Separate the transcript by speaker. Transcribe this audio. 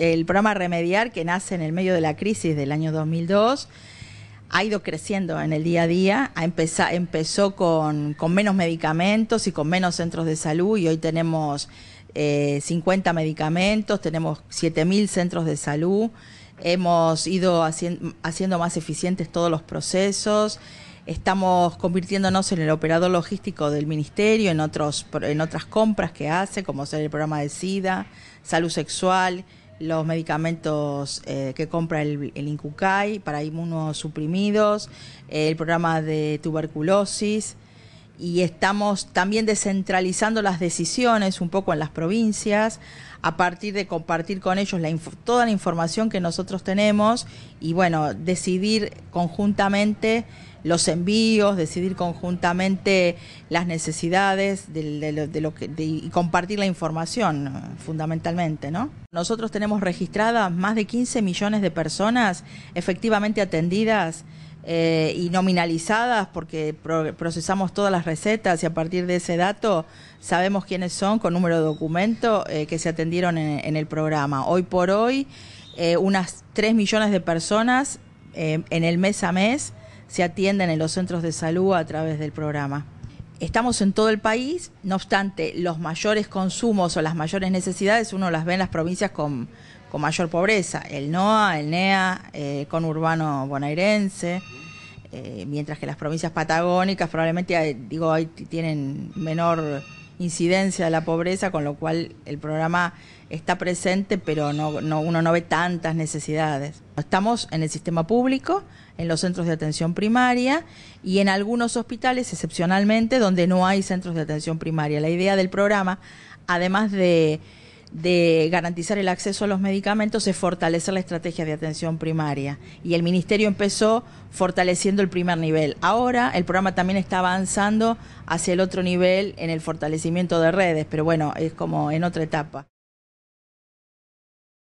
Speaker 1: el programa Remediar, que nace en el medio de la crisis del año 2002, ha ido creciendo en el día a día, empezó con, menos medicamentos y con menos centros de salud y hoy tenemos 50 eh, medicamentos, tenemos 7.000 centros de salud, hemos ido haciendo más eficientes todos los procesos, estamos convirtiéndonos en el operador logístico del ministerio, en, en otras compras que hace, como ser el programa de SIDA, salud sexual, los medicamentos eh, que compra el, el, INCUCAI para inmunosuprimidos, el programa de tuberculosis, y estamos también descentralizando las decisiones un poco en las provincias a partir de compartir con ellos la toda la información que nosotros tenemos y bueno, decidir conjuntamente los envíos, decidir conjuntamente las necesidades de, lo que, y compartir la información fundamentalmente, ¿no? Nosotros tenemos registradas más de 15 millones de personas efectivamente atendidas eh, y nominalizadas porque procesamos todas las recetas y a partir de ese dato sabemos quiénes son con número de documento eh, que se atendieron en, el programa. Hoy por hoy, eh, unas 3 millones de personas en el mes a mes se atienden en los centros de salud a través del programa. Estamos en todo el país, no obstante, los mayores consumos o las mayores necesidades uno las ve en las provincias con, con mayor pobreza, el NOA, el NEA, eh, con urbano bonaerense, eh, mientras que las provincias patagónicas probablemente digo, ahí tienen menor incidencia de la pobreza, con lo cual el programa está presente, pero no, uno no ve tantas necesidades. Estamos en el sistema público, en los centros de atención primaria y en algunos hospitales, excepcionalmente, donde no hay centros de atención primaria. La idea del programa, además de de garantizar el acceso a los medicamentos es fortalecer la estrategia de atención primaria. Y el ministerio empezó fortaleciendo el primer nivel. Ahora el programa también está avanzando hacia el otro nivel en el fortalecimiento de redes, pero bueno, es como en otra etapa.